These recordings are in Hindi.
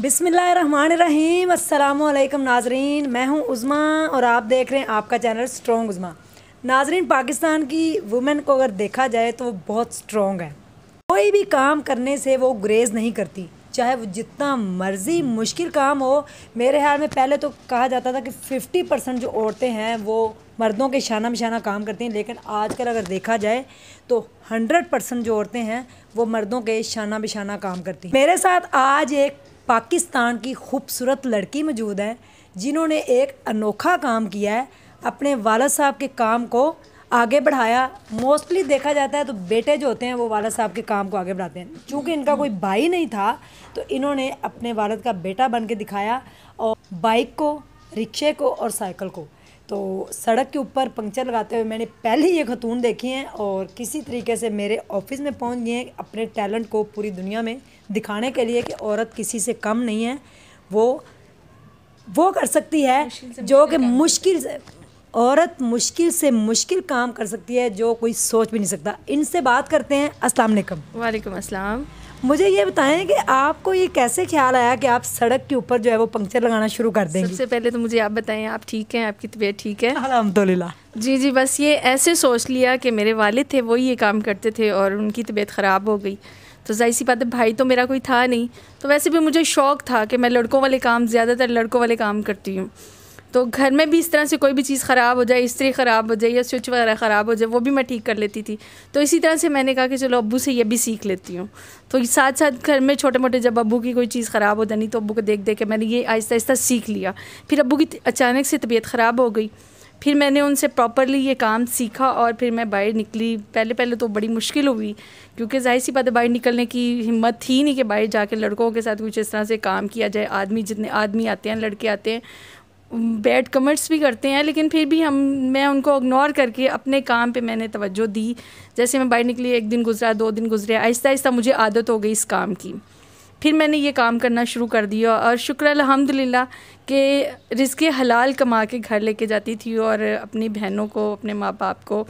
बिसमीम अल्लाम नाजरीन मैं हूं उज़मा और आप देख रहे हैं आपका चैनल स्ट्रॉन्ग उज़मा नाजरीन पाकिस्तान की वुमेन को अगर देखा जाए तो वो बहुत स्ट्रॉन्ग है कोई भी काम करने से वो ग्रेज़ नहीं करती चाहे वो जितना मर्ज़ी मुश्किल काम हो मेरे ख्याल में पहले तो कहा जाता था कि फ़िफ्टी परसेंट जो औरतें हैं वो मर्दों के शाना बशाना काम करती हैं लेकिन आजकल अगर देखा जाए तो हंड्रेड परसेंट जो औरतें हैं वो मर्दों के शाना बिशाना काम करती हैं मेरे साथ आज एक पाकिस्तान की खूबसूरत लड़की मौजूद है जिन्होंने एक अनोखा काम किया है अपने वालद साहब के काम को आगे बढ़ाया मोस्टली देखा जाता है तो बेटे जो होते हैं वो वालद साहब के काम को आगे बढ़ाते हैं चूँकि इनका कोई भाई नहीं था तो इन्होंने अपने वालद का बेटा बन के दिखाया और बाइक को रिक्शे को और साइकिल को तो सड़क के ऊपर पंक्चर लगाते हुए मैंने पहले ये खतून देखी हैं और किसी तरीके से मेरे ऑफिस में पहुंच गए हैं अपने टैलेंट को पूरी दुनिया में दिखाने के लिए कि औरत किसी से कम नहीं है वो वो कर सकती है जो कि मुश्किल से औरत मुश्किल से मुश्किल काम कर सकती है जो कोई सोच भी नहीं सकता इनसे बात करते हैं अस्सलाम वालेकुम वालेकुम अस्सलाम मुझे ये बताएं कि आपको ये कैसे ख्याल आया कि आप सड़क के ऊपर जो है वो पंक्चर लगाना शुरू कर देंगे सबसे पहले तो मुझे आप बताएं आप ठीक हैं आपकी तबीयत ठीक है अलहमदिल्ला जी जी बस ये ऐसे सोच लिया कि मेरे वालिद थे वो ये काम करते थे और उनकी तबीयत ख़राब हो गई तो जाहिर सी बात है भाई तो मेरा कोई था नहीं तो वैसे भी मुझे शौक़ था कि मैं लड़कों वाले काम ज़्यादातर लड़कों वाले काम करती हूँ तो घर में भी इस तरह से कोई भी चीज़ ख़राब हो जाए इस्त्री ख़राब हो जाए या स्विच वगैरह ख़राब हो जाए वो भी मैं ठीक कर लेती थी तो इसी तरह से मैंने कहा कि चलो अबू से ये भी सीख लेती हूँ तो साथ साथ घर में छोटे मोटे जब अबू की कोई चीज़ ख़राब हो जानी तो अबू को देख देख के मैंने ये आहिस्ता आहिस्ता सीख लिया फिर अबू की अचानक से तबीयत ख़राब हो गई फिर मैंने उनसे प्रॉपरली ये काम सीखा और फिर मैं बाहर निकली पहले पहले तो बड़ी मुश्किल हुई क्योंकि जाहिर सी बात है बाहर निकलने की हिम्मत थी नहीं कि बाहर जाके लड़कों के साथ कुछ इस तरह से काम किया जाए आदमी जितने आदमी आते हैं लड़के आते हैं बैड कमेंट्स भी करते हैं लेकिन फिर भी हम मैं उनको इग्नोर करके अपने काम पे मैंने तवज्जो दी जैसे मैं बाहर निकली एक दिन गुजरा दो दिन गुजरे आहिस्ता आहिस्ता मुझे आदत हो गई इस काम की फिर मैंने ये काम करना शुरू कर दिया और शुक्र अलहमदिल्ला के रिस्के हलाल कमा के घर लेके जाती थी और अपनी बहनों को अपने माँ बाप को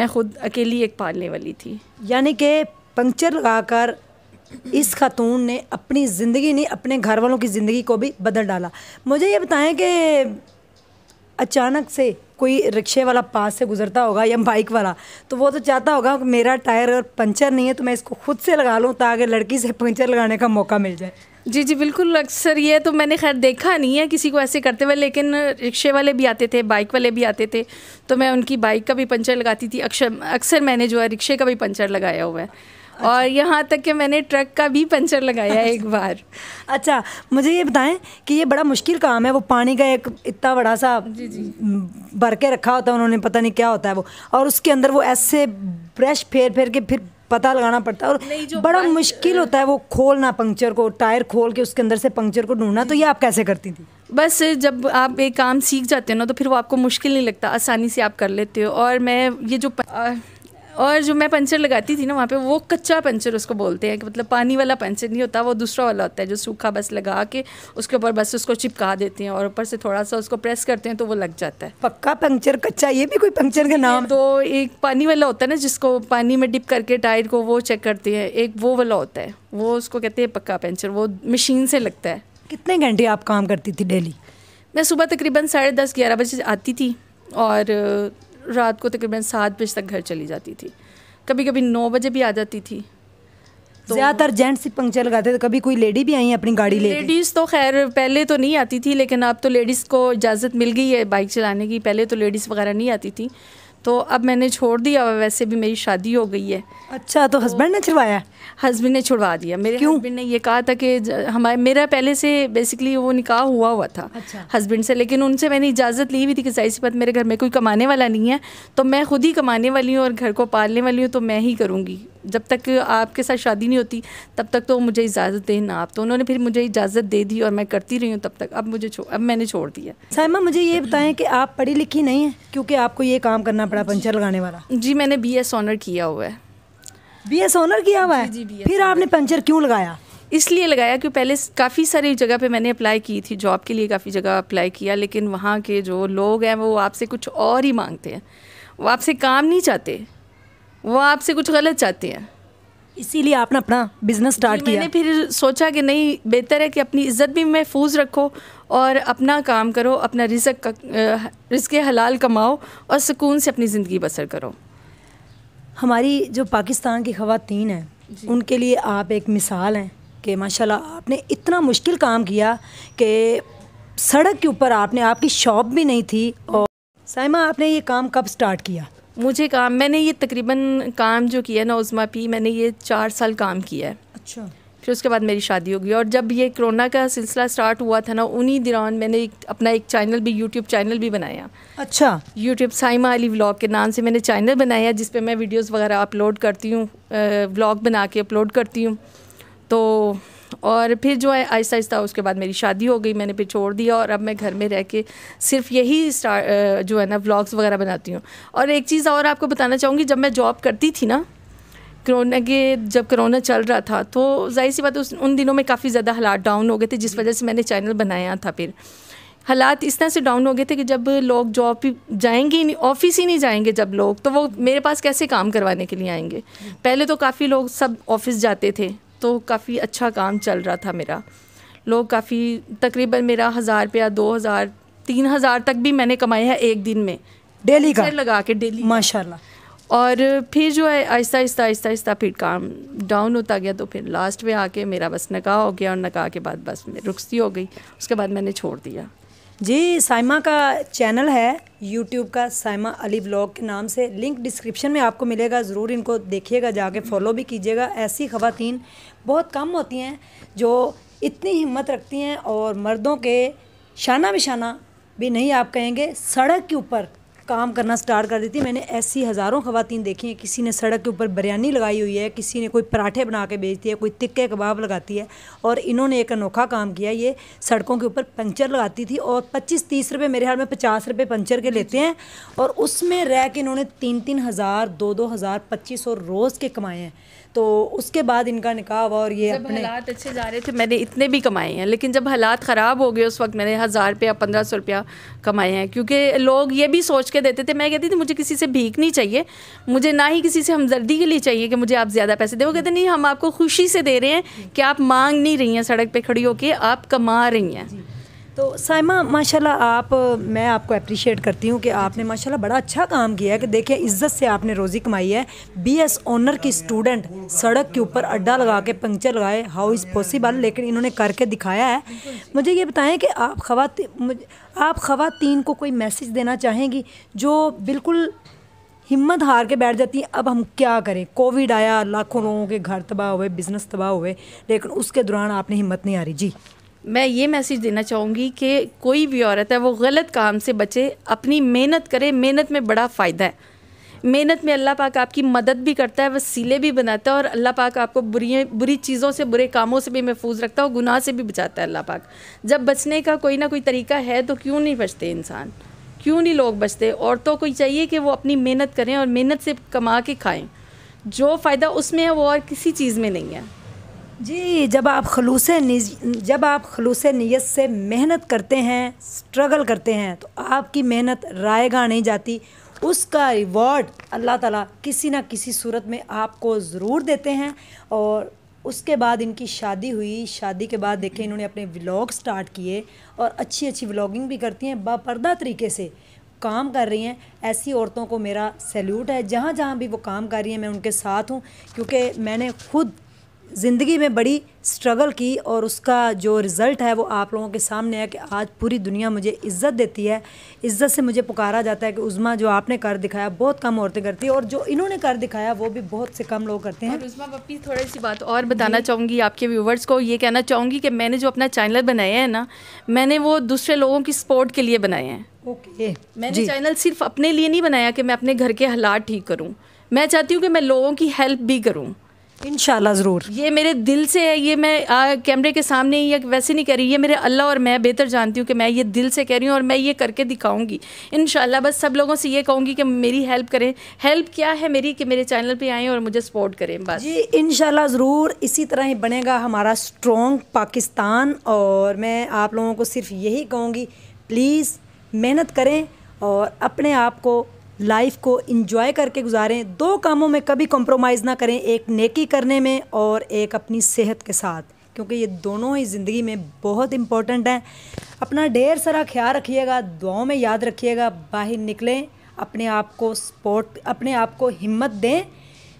मैं ख़ुद अकेली एक पालने वाली थी यानी कि पंक्चर लगा कर इस खातून ने अपनी ज़िंदगी नहीं अपने घर वालों की ज़िंदगी को भी बदल डाला मुझे ये बताएं कि अचानक से कोई रिक्शे वाला पास से गुजरता होगा या बाइक वाला तो वो तो चाहता होगा मेरा टायर और पंचर नहीं है तो मैं इसको खुद से लगा लूँ ताकि लड़की से पंचर लगाने का मौका मिल जाए जी जी बिल्कुल अक्सर ये तो मैंने खैर देखा नहीं है किसी को ऐसे करते हुए लेकिन रिक्शे वाले भी आते थे बाइक वाले भी आते थे तो मैं उनकी बाइक का भी पंचर लगाती थी अक्सर अक्सर मैंने जो है रिक्शे का भी पंचर लगाया हुआ है अच्छा। और यहाँ तक कि मैंने ट्रक का भी पंचर लगाया है एक बार अच्छा मुझे ये बताएं कि ये बड़ा मुश्किल काम है वो पानी का एक इतना बड़ा सा भर के रखा होता है उन्होंने पता नहीं क्या होता है वो और उसके अंदर वो ऐसे ब्रश फेर फेर के फिर पता लगाना पड़ता है और बड़ा मुश्किल होता है वो खोलना पंक्चर को टायर खोल के उसके अंदर से पंक्चर को ढूंढना तो ये आप कैसे करती थी बस जब आप एक काम सीख जाते हो ना तो फिर वो आपको मुश्किल नहीं लगता आसानी से आप कर लेते हो और मैं ये जो प... और जो मैं पंचर लगाती थी ना वहाँ पे वो कच्चा पंचर उसको बोलते हैं कि मतलब पानी वाला पंचर नहीं होता वो दूसरा वाला होता है जो सूखा बस लगा के उसके ऊपर बस उसको चिपका देते हैं और ऊपर से थोड़ा सा उसको प्रेस करते हैं तो वो लग जाता है पक्का पंचर कच्चा ये भी कोई पंचर का नाम तो एक पानी वाला होता है ना जिसको पानी में डिप करके टायर को वो चेक करते हैं एक वो वाला होता है वो उसको कहते हैं पक्का पंचर वो मशीन से लगता है कितने घंटे आप काम करती थी डेली मैं सुबह तकरीबन साढ़े दस ग्यारह बजे आती थी और रात को तकरीबन सात बजे तक घर चली जाती थी कभी कभी नौ बजे भी आ जाती थी तो ज़्यादातर जेंट्स ही पंक्चर लगाते थे कभी कोई लेडी भी आई है अपनी गाड़ी ले लेडीज़ तो खैर पहले तो नहीं आती थी लेकिन अब तो लेडीज़ को इजाज़त मिल गई है बाइक चलाने की पहले तो लेडीज़ वगैरह नहीं आती थी तो अब मैंने छोड़ दिया वैसे भी मेरी शादी हो गई है अच्छा तो, तो हस्बैंड ने छुड़वाया हस्बैंड ने छुड़वा दिया मेरे हस्बैंड ने ये कहा था कि हमारे मेरा पहले से बेसिकली वो निकाह हुआ हुआ था अच्छा। हस्बैंड से लेकिन उनसे मैंने इजाज़त ली हुई थी कि जाहिर सी बात मेरे घर में कोई कमाने वाला नहीं है तो मैं खुद ही कमाने वाली हूँ और घर को पालने वाली हूँ तो मैं ही करूँगी जब तक आपके साथ शादी नहीं होती तब तक तो मुझे इजाज़त देना आप तो उन्होंने फिर मुझे इजाज़त दे दी और मैं करती रही हूँ तब तक अब मुझे अब मैंने छोड़ दिया साइमा मुझे ये बताएं कि आप पढ़ी लिखी नहीं है क्योंकि आपको ये काम करना पड़ा पंचर लगाने वाला जी मैंने बी एस ऑनर किया हुआ है बी एस ऑनर किया हुआ है जी, जी, फिर आपने पंचर क्यों लगाया इसलिए लगाया कि पहले काफ़ी सारी जगह पे मैंने अप्लाई की थी जॉब के लिए काफ़ी जगह अप्लाई किया लेकिन वहाँ के जो लोग हैं वो आपसे कुछ और ही मांगते हैं वो आपसे काम नहीं चाहते वो आपसे कुछ गलत चाहती हैं इसीलिए आपने अपना बिजनेस स्टार्ट किया मैंने फिर सोचा कि नहीं बेहतर है कि अपनी इज्जत भी महफूज रखो और अपना काम करो अपना रिजक का के हलाल कमाओ और सुकून से अपनी ज़िंदगी बसर करो हमारी जो पाकिस्तान की खातन हैं उनके लिए आप एक मिसाल हैं कि माशाल्लाह आपने इतना मुश्किल काम किया कि सड़क के ऊपर आपने आपकी शॉप भी नहीं थी और साइमा आपने ये काम कब स्टार्ट किया मुझे काम मैंने ये तकरीबन काम जो किया ना उज़मा पी मैंने ये चार साल काम किया है अच्छा फिर उसके बाद मेरी शादी हो गई और जब ये कोरोना का सिलसिला स्टार्ट हुआ था ना उन्हीं दौरान मैंने एक, अपना एक चैनल भी यूट्यूब चैनल भी बनाया अच्छा यूट्यूब साइमा अली व्लॉग के नाम से मैंने चैनल बनाया जिस मैं वीडियोज़ वगैरह अपलोड करती हूँ व्लॉग बना के अपलोड करती हूँ तो और फिर जो है आहिस्ता आहिस्ता उसके बाद मेरी शादी हो गई मैंने फिर छोड़ दिया और अब मैं घर में रह के सिर्फ यही जो है ना व्लॉग्स वगैरह बनाती हूँ और एक चीज़ और आपको बताना चाहूँगी जब मैं जॉब करती थी ना कोरोना के जब कोरोना चल रहा था तो जाहिर सी बात उस उन दिनों में काफ़ी ज़्यादा हालात डाउन हो गए थे जिस वजह से मैंने चैनल बनाया था फिर हालात इस तरह से डाउन हो गए थे कि जब लोग जॉब ही जाएंगे ही नहीं ऑफिस ही नहीं जाएंगे जब लोग तो वो मेरे पास कैसे काम करवाने के लिए आएंगे पहले तो काफ़ी लोग सब ऑफिस जाते थे तो काफ़ी अच्छा काम चल रहा था मेरा लोग काफ़ी तकरीबन मेरा हज़ार रुपया दो हज़ार तीन हज़ार तक भी मैंने कमाया है एक दिन में डेली का लगा के डेली माशाल्लाह और फिर जो है आहिस्ता आहिस्ता आहिस्ता आहिस्ता फिर काम डाउन होता गया तो फिर लास्ट में आके मेरा बस नकाह हो गया और नकाह के बाद बस रुखती हो गई उसके बाद मैंने छोड़ दिया जी साइमा का चैनल है यूट्यूब का साइमा अली ब्लॉग के नाम से लिंक डिस्क्रिप्शन में आपको मिलेगा ज़रूर इनको देखिएगा जाके फॉलो भी कीजिएगा ऐसी ख़वातीन बहुत कम होती हैं जो इतनी हिम्मत रखती हैं और मर्दों के शाना बिशाना भी नहीं आप कहेंगे सड़क के ऊपर काम करना स्टार्ट कर देती थी मैंने ऐसी हज़ारों खवतिन देखी हैं किसी ने सड़क के ऊपर बिरयानी लगाई हुई है किसी ने कोई पराठे बना के बेचती है कोई तिक्के कबाब लगाती है और इन्होंने एक अनोखा काम किया ये सड़कों के ऊपर पंचर लगाती थी और पच्चीस तीस रुपये मेरे हाल में पचास रुपये पंचर के लेते हैं और उसमें रह के इन्होंने तीन तीन हज़ार दो दो हज़ार पच्चीस सौ रोज़ के कमाए हैं तो उसके बाद इनका निकाह हुआ और ये अपने हालात अच्छे जा रहे थे मैंने इतने भी कमाए हैं लेकिन जब हालात ख़राब हो गए उस वक्त मैंने हज़ार रुपया पंद्रह सौ रुपया कमाए हैं क्योंकि लोग ये भी सोच के देते थे मैं कहती थी मुझे किसी से भीख नहीं चाहिए मुझे ना ही किसी से हमदर्दी के लिए चाहिए कि मुझे आप ज़्यादा पैसे दें वो कहते नहीं हम आपको खुशी से दे रहे हैं कि आप मांग नहीं रही हैं सड़क पर खड़ी होकर आप कमा रही हैं तो साइमा माशाल्लाह आप मैं आपको अप्रिशिएट करती हूँ कि आपने माशाल्लाह बड़ा अच्छा काम किया है कि देखिए इज्जत से आपने रोज़ी कमाई है बीएस ऑनर की स्टूडेंट सड़क के ऊपर अड्डा लगा के पंक्चर लगाए हाउ इज़ पॉसिबल लेकिन इन्होंने करके दिखाया है मुझे ये बताएं कि आप खवाती आप ख़वातीन को कोई मैसेज देना चाहेंगी जो बिल्कुल हिम्मत हार के बैठ जाती है अब हम क्या करें कोविड आया लाखों लोगों के घर तबाह हुए बिज़नेस तबाह हुए लेकिन उसके दौरान आपने हिम्मत नहीं हारी जी मैं ये मैसेज देना चाहूँगी कि कोई भी औरत है वो गलत काम से बचे अपनी मेहनत करे मेहनत में बड़ा फ़ायदा है मेहनत में अल्लाह पाक आपकी मदद भी करता है वसीले भी बनाता है और अल्लाह पाक आपको बुरी बुरी चीज़ों से बुरे कामों से भी महफूज रखता है और गुनाह से भी बचाता है अल्लाह पाक जब बचने का कोई ना कोई तरीका है तो क्यों नहीं बचते इंसान क्यों नहीं लोग बचते औरतों को चाहिए कि वो अपनी मेहनत करें और मेहनत से कमा के खाएँ जो फ़ायदा उसमें है वो और किसी चीज़ में नहीं है जी जब आप खलूस जब आप खलूस नीयत से मेहनत करते हैं स्ट्रगल करते हैं तो आपकी मेहनत रायगा नहीं जाती उसका रिवॉर्ड अल्लाह ताला किसी ना किसी सूरत में आपको ज़रूर देते हैं और उसके बाद इनकी शादी हुई शादी के बाद देखें इन्होंने अपने व्लॉग स्टार्ट किए और अच्छी अच्छी व्लॉगिंग भी करती हैं बापर्दा तरीके से काम कर रही हैं ऐसी औरतों को मेरा सैल्यूट है जहाँ जहाँ भी वो काम कर रही हैं मैं उनके साथ हूँ क्योंकि मैंने खुद ज़िंदगी में बड़ी स्ट्रगल की और उसका जो रिज़ल्ट है वो आप लोगों के सामने है कि आज पूरी दुनिया मुझे इज़्ज़त देती है इज़्ज़त से मुझे पुकारा जाता है कि उज़मा जो आपने कर दिखाया बहुत कम औरतें करती है और जो इन्होंने कर दिखाया वो भी बहुत से कम लोग करते हैं उज़मा पप्पी थोड़ी सी बात और बताना चाहूँगी आपके व्यूवर्स को ये कहना चाहूँगी कि मैंने जो अपना चैनल बनाया है ना मैंने वो दूसरे लोगों की सपोर्ट के लिए बनाए हैं ओके मैंने चैनल सिर्फ अपने लिए नहीं बनाया कि मैं अपने घर के हालात ठीक करूँ मैं चाहती हूँ कि मैं लोगों की हेल्प भी करूँ इनशाला ज़रूर ये मेरे दिल से है ये मैं कैमरे के सामने या वैसे नहीं कह रही ये मेरे अल्लाह और मैं बेहतर जानती हूँ कि मैं ये दिल से कह रही हूँ और मैं ये करके दिखाऊंगी इन बस सब लोगों से ये कहूँगी कि मेरी हेल्प करें हेल्प क्या है मेरी कि मेरे चैनल पर आएँ और मुझे सपोर्ट करें बस जी इन ज़रूर इसी तरह ही बनेगा हमारा स्ट्रॉन्ग पाकिस्तान और मैं आप लोगों को सिर्फ यही कहूँगी प्लीज़ मेहनत करें और अपने आप को लाइफ को इंजॉय करके गुजारें दो कामों में कभी कॉम्प्रोमाइज़ ना करें एक नेकी करने में और एक अपनी सेहत के साथ क्योंकि ये दोनों ही ज़िंदगी में बहुत इंपॉर्टेंट हैं अपना ढेर सारा ख्याल रखिएगा दुआओं में याद रखिएगा बाहर निकलें अपने आप को सपोर्ट अपने आप को हिम्मत दें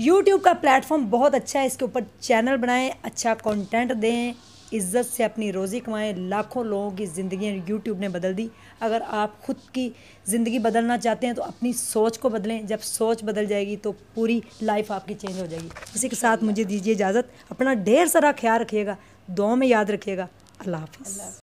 यूट्यूब का प्लेटफॉर्म बहुत अच्छा है इसके ऊपर चैनल बनाएं अच्छा कंटेंट दें इज़्ज़त से अपनी रोज़ी कमाएं लाखों लोगों की ज़िंदगी यूट्यूब ने बदल दी अगर आप ख़ुद की ज़िंदगी बदलना चाहते हैं तो अपनी सोच को बदलें जब सोच बदल जाएगी तो पूरी लाइफ आपकी चेंज हो जाएगी इसी के साथ मुझे दीजिए इजाज़त अपना ढेर सारा ख्याल रखिएगा दो में याद रखिएगा अल्लाह हाफि